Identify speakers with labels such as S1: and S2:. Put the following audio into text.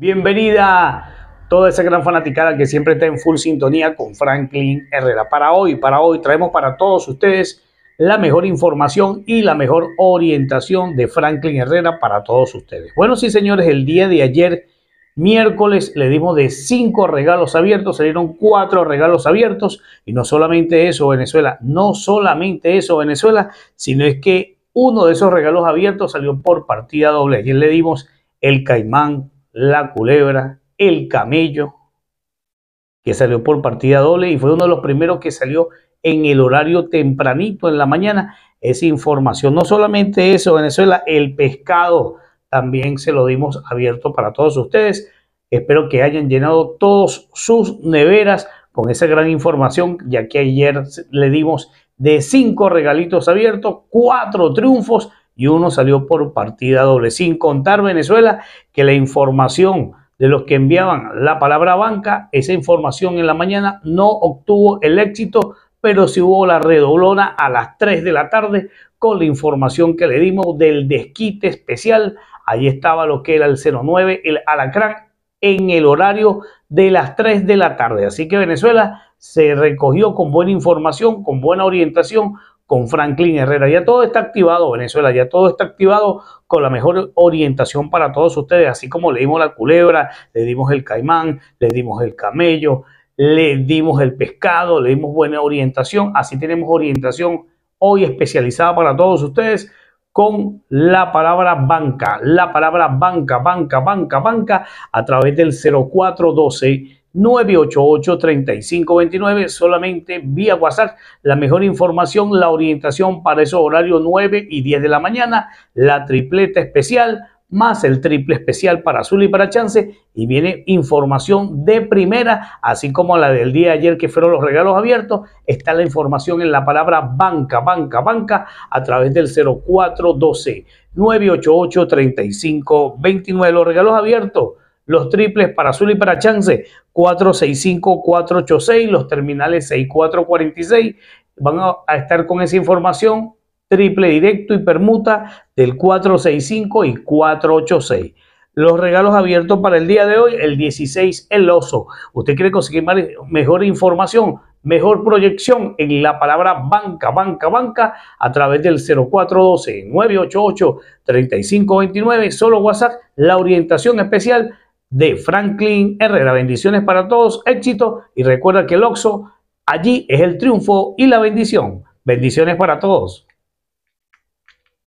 S1: Bienvenida toda esa gran fanaticada que siempre está en full sintonía con Franklin Herrera. Para hoy, para hoy traemos para todos ustedes la mejor información y la mejor orientación de Franklin Herrera para todos ustedes. Bueno, sí señores, el día de ayer, miércoles, le dimos de cinco regalos abiertos, salieron cuatro regalos abiertos y no solamente eso, Venezuela, no solamente eso, Venezuela, sino es que uno de esos regalos abiertos salió por partida doble. Ayer le dimos el Caimán la culebra, el camello, que salió por partida doble y fue uno de los primeros que salió en el horario tempranito en la mañana. Esa información, no solamente eso, Venezuela, el pescado también se lo dimos abierto para todos ustedes. Espero que hayan llenado todos sus neveras con esa gran información, ya que ayer le dimos de cinco regalitos abiertos, cuatro triunfos y uno salió por partida doble, sin contar Venezuela que la información de los que enviaban la palabra banca, esa información en la mañana no obtuvo el éxito, pero sí hubo la redoblona a las 3 de la tarde con la información que le dimos del desquite especial. Ahí estaba lo que era el 09, el Alacrán, en el horario de las 3 de la tarde. Así que Venezuela se recogió con buena información, con buena orientación, con Franklin Herrera. Ya todo está activado, Venezuela, ya todo está activado con la mejor orientación para todos ustedes, así como le dimos la culebra, le dimos el caimán, le dimos el camello, le dimos el pescado, le dimos buena orientación, así tenemos orientación hoy especializada para todos ustedes con la palabra banca, la palabra banca, banca, banca, banca, a través del 0412 988-3529, solamente vía WhatsApp. La mejor información, la orientación para esos horarios 9 y 10 de la mañana, la tripleta especial, más el triple especial para Azul y para Chance. Y viene información de primera, así como la del día de ayer que fueron los regalos abiertos. Está la información en la palabra banca, banca, banca a través del 0412 988 3529. Los regalos abiertos, los triples para Azul y para Chance 465-486, los terminales 6446, van a, estar con esa información triple directo y permuta del 465 y 486. Los regalos abiertos para el día de hoy, el 16, el oso. ¿Usted quiere conseguir mejor información? Mejor proyección en la palabra banca, banca, banca a través del 0412-988-3529, solo WhatsApp, la orientación especial de Franklin Herrera. Bendiciones para todos, éxito y recuerda que el OXO allí es el triunfo y la bendición. Bendiciones para todos.